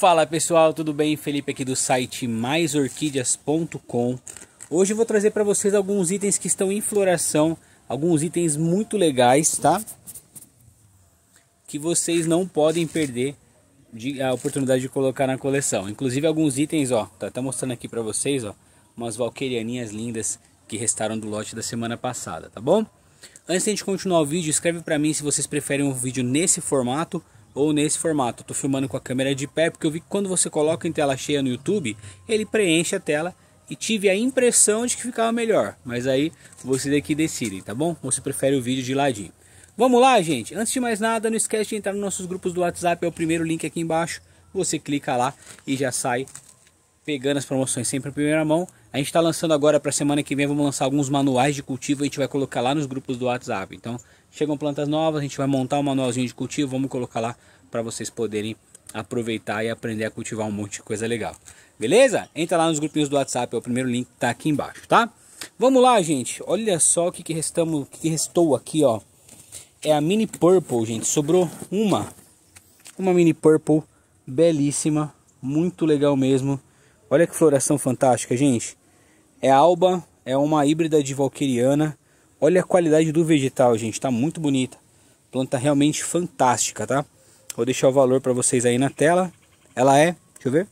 Fala pessoal, tudo bem? Felipe aqui do site maisorquídeas.com. Hoje eu vou trazer para vocês alguns itens que estão em floração, alguns itens muito legais, tá? Que vocês não podem perder de, a oportunidade de colocar na coleção. Inclusive alguns itens, ó, tá, tá mostrando aqui para vocês, ó, umas valquerianinhas lindas que restaram do lote da semana passada, tá bom? Antes de a gente continuar o vídeo, escreve para mim se vocês preferem um vídeo nesse formato ou nesse formato. Estou filmando com a câmera de pé porque eu vi que quando você coloca em tela cheia no YouTube, ele preenche a tela e tive a impressão de que ficava melhor. Mas aí vocês aqui é decidem, tá bom? Você prefere o vídeo de ladinho. Vamos lá, gente. Antes de mais nada, não esquece de entrar nos nossos grupos do WhatsApp, é o primeiro link aqui embaixo. Você clica lá e já sai pegando as promoções sempre em primeira mão. A gente está lançando agora para semana que vem, vamos lançar alguns manuais de cultivo, e a gente vai colocar lá nos grupos do WhatsApp. Então, chegam plantas novas, a gente vai montar um manualzinho de cultivo, vamos colocar lá para vocês poderem aproveitar e aprender a cultivar um monte de coisa legal. Beleza? Entra lá nos grupinhos do WhatsApp, é o primeiro link que tá aqui embaixo, tá? Vamos lá, gente. Olha só o que, que restamos, o que, que restou aqui, ó. É a Mini Purple, gente. Sobrou uma. Uma Mini Purple belíssima, muito legal mesmo. Olha que floração fantástica, gente. É alba, é uma híbrida de valqueriana. Olha a qualidade do vegetal, gente, está muito bonita. Planta realmente fantástica, tá? Vou deixar o valor para vocês aí na tela. Ela é, deixa eu ver,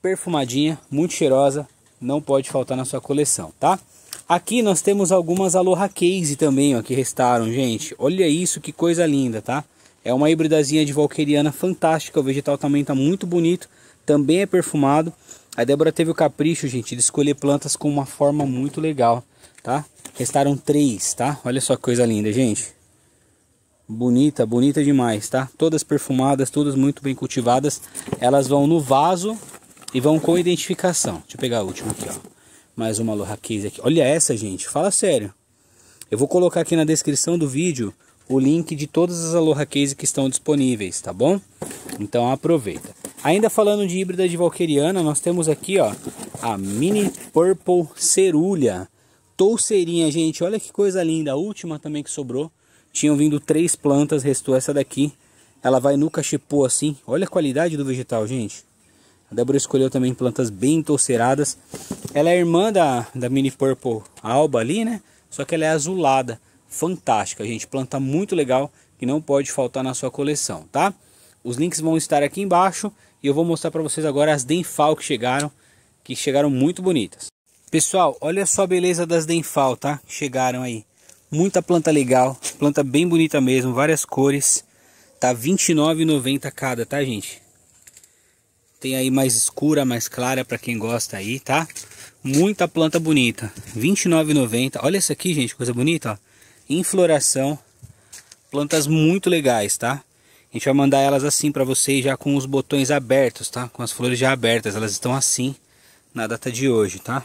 perfumadinha, muito cheirosa, não pode faltar na sua coleção, tá? Aqui nós temos algumas Aloha Case também, ó, que restaram, gente. Olha isso, que coisa linda, tá? É uma hibridazinha de valqueriana fantástica, o vegetal também tá muito bonito, também é perfumado. A Débora teve o capricho, gente, de escolher plantas com uma forma muito legal, tá? Restaram três, tá? Olha só que coisa linda, gente. Bonita, bonita demais, tá? Todas perfumadas, todas muito bem cultivadas. Elas vão no vaso e vão com identificação. Deixa eu pegar a última aqui, ó. Mais uma Aloha Case aqui. Olha essa, gente. Fala sério. Eu vou colocar aqui na descrição do vídeo o link de todas as Aloha Case que estão disponíveis, tá bom? Então aproveita. Ainda falando de híbrida de Valqueriana, nós temos aqui ó, a Mini Purple Cerulha. Touceirinha, gente, olha que coisa linda. A última também que sobrou. Tinham vindo três plantas, restou essa daqui. Ela vai no cachepô assim. Olha a qualidade do vegetal, gente. A Débora escolheu também plantas bem torceradas. Ela é irmã da, da Mini Purple Alba ali, né? Só que ela é azulada. Fantástica, gente. Planta muito legal que não pode faltar na sua coleção, tá? Os links vão estar aqui embaixo. E eu vou mostrar para vocês agora as Denfal que chegaram, que chegaram muito bonitas. Pessoal, olha só a beleza das Denfal, tá? Chegaram aí. Muita planta legal, planta bem bonita mesmo, várias cores. Tá R$29,90 cada, tá gente? Tem aí mais escura, mais clara para quem gosta aí, tá? Muita planta bonita, R$29,90. Olha isso aqui, gente, coisa bonita, ó. Em floração, plantas muito legais, tá? A gente vai mandar elas assim para vocês já com os botões abertos, tá? Com as flores já abertas, elas estão assim na data de hoje, tá?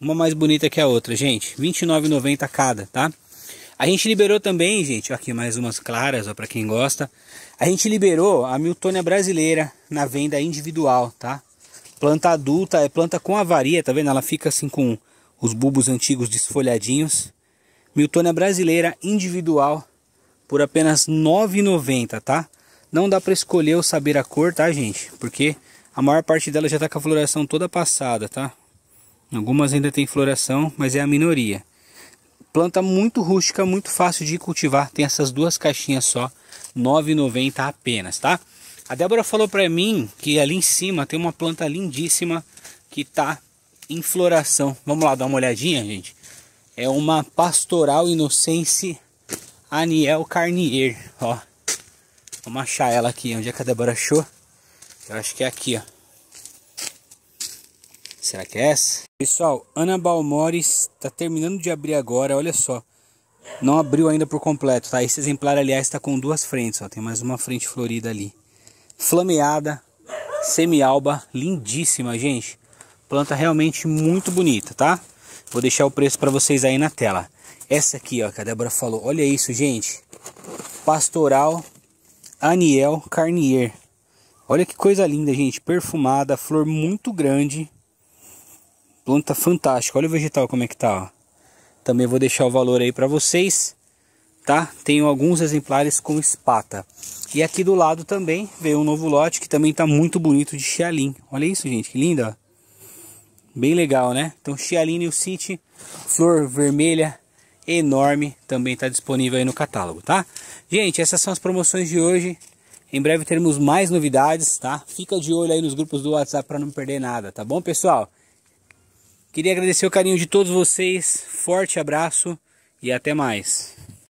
Uma mais bonita que a outra, gente. R$29,90 29,90 cada, tá? A gente liberou também, gente, aqui mais umas claras, ó, para quem gosta. A gente liberou a miltonia brasileira na venda individual, tá? Planta adulta, é planta com avaria, tá vendo? Ela fica assim com os bulbos antigos desfolhadinhos. miltonia brasileira individual por apenas R$ 9,90, tá? Não dá para escolher ou saber a cor, tá, gente? Porque a maior parte dela já tá com a floração toda passada, tá? Algumas ainda tem floração, mas é a minoria. Planta muito rústica, muito fácil de cultivar. Tem essas duas caixinhas só, 9,90 apenas, tá? A Débora falou para mim que ali em cima tem uma planta lindíssima que tá em floração. Vamos lá dar uma olhadinha, gente. É uma Pastoral Inocense Aniel Carnier, ó. Vamos achar ela aqui, onde é que a Débora achou? Eu acho que é aqui, ó. Será que é essa? Pessoal, Ana Balmores está terminando de abrir agora, olha só. Não abriu ainda por completo, tá? Esse exemplar, aliás, está com duas frentes, ó. Tem mais uma frente florida ali. Flameada, semialba, lindíssima, gente. Planta realmente muito bonita, tá? Vou deixar o preço para vocês aí na tela. Essa aqui, ó, que a Débora falou. Olha isso, gente. Pastoral Aniel Carnier. Olha que coisa linda, gente. Perfumada, flor muito grande. Planta fantástica. Olha o vegetal como é que tá, ó. Também vou deixar o valor aí para vocês, tá? Tenho alguns exemplares com espata. E aqui do lado também veio um novo lote que também tá muito bonito de xialim. Olha isso, gente, que linda, ó. Bem legal, né? Então o City, flor vermelha enorme, também está disponível aí no catálogo, tá? Gente, essas são as promoções de hoje. Em breve teremos mais novidades, tá? Fica de olho aí nos grupos do WhatsApp para não perder nada, tá bom, pessoal? Queria agradecer o carinho de todos vocês. Forte abraço e até mais.